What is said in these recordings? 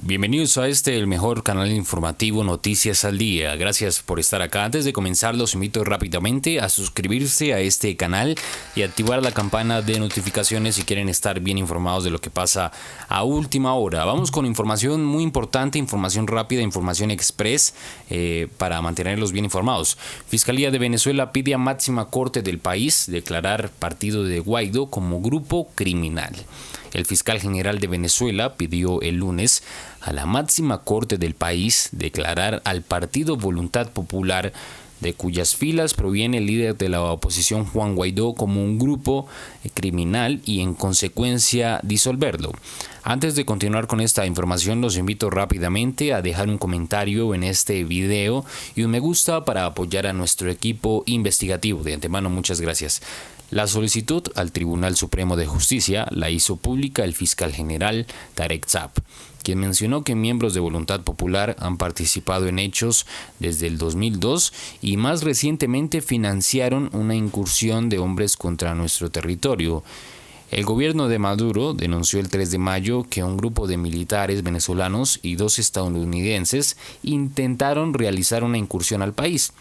Bienvenidos a este, el mejor canal informativo Noticias al Día. Gracias por estar acá. Antes de comenzar, los invito rápidamente a suscribirse a este canal y activar la campana de notificaciones si quieren estar bien informados de lo que pasa a última hora. Vamos con información muy importante, información rápida, información express eh, para mantenerlos bien informados. Fiscalía de Venezuela pide a máxima corte del país declarar partido de Guaidó como grupo criminal. El fiscal general de Venezuela pidió el lunes a la máxima corte del país declarar al partido Voluntad Popular de cuyas filas proviene el líder de la oposición Juan Guaidó como un grupo criminal y en consecuencia disolverlo. Antes de continuar con esta información, los invito rápidamente a dejar un comentario en este video y un me gusta para apoyar a nuestro equipo investigativo. De antemano, muchas gracias. La solicitud al Tribunal Supremo de Justicia la hizo pública el fiscal general Tarek Zap, quien mencionó que miembros de Voluntad Popular han participado en hechos desde el 2002 y más recientemente financiaron una incursión de hombres contra nuestro territorio. El gobierno de Maduro denunció el 3 de mayo que un grupo de militares venezolanos y dos estadounidenses intentaron realizar una incursión al país.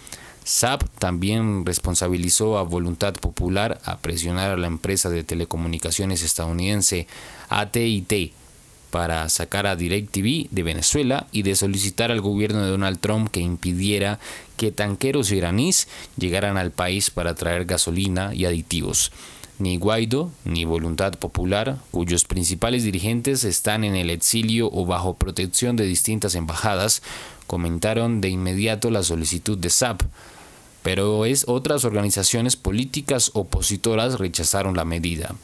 SAP también responsabilizó a Voluntad Popular a presionar a la empresa de telecomunicaciones estadounidense ATT para sacar a DirecTV de Venezuela y de solicitar al gobierno de Donald Trump que impidiera que tanqueros iraníes llegaran al país para traer gasolina y aditivos ni Guaido ni Voluntad Popular, cuyos principales dirigentes están en el exilio o bajo protección de distintas embajadas, comentaron de inmediato la solicitud de SAP, pero es otras organizaciones políticas opositoras rechazaron la medida.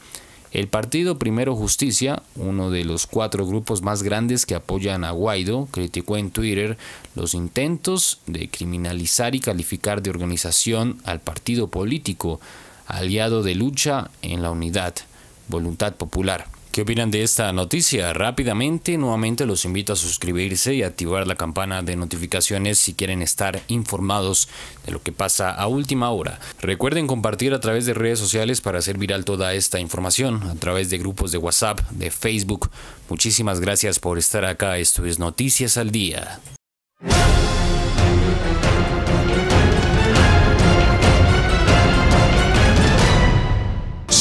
El partido Primero Justicia, uno de los cuatro grupos más grandes que apoyan a Guaido, criticó en Twitter los intentos de criminalizar y calificar de organización al partido político, aliado de lucha en la unidad, voluntad popular. ¿Qué opinan de esta noticia? Rápidamente, nuevamente los invito a suscribirse y activar la campana de notificaciones si quieren estar informados de lo que pasa a última hora. Recuerden compartir a través de redes sociales para hacer viral toda esta información, a través de grupos de WhatsApp, de Facebook. Muchísimas gracias por estar acá. Esto es Noticias al Día.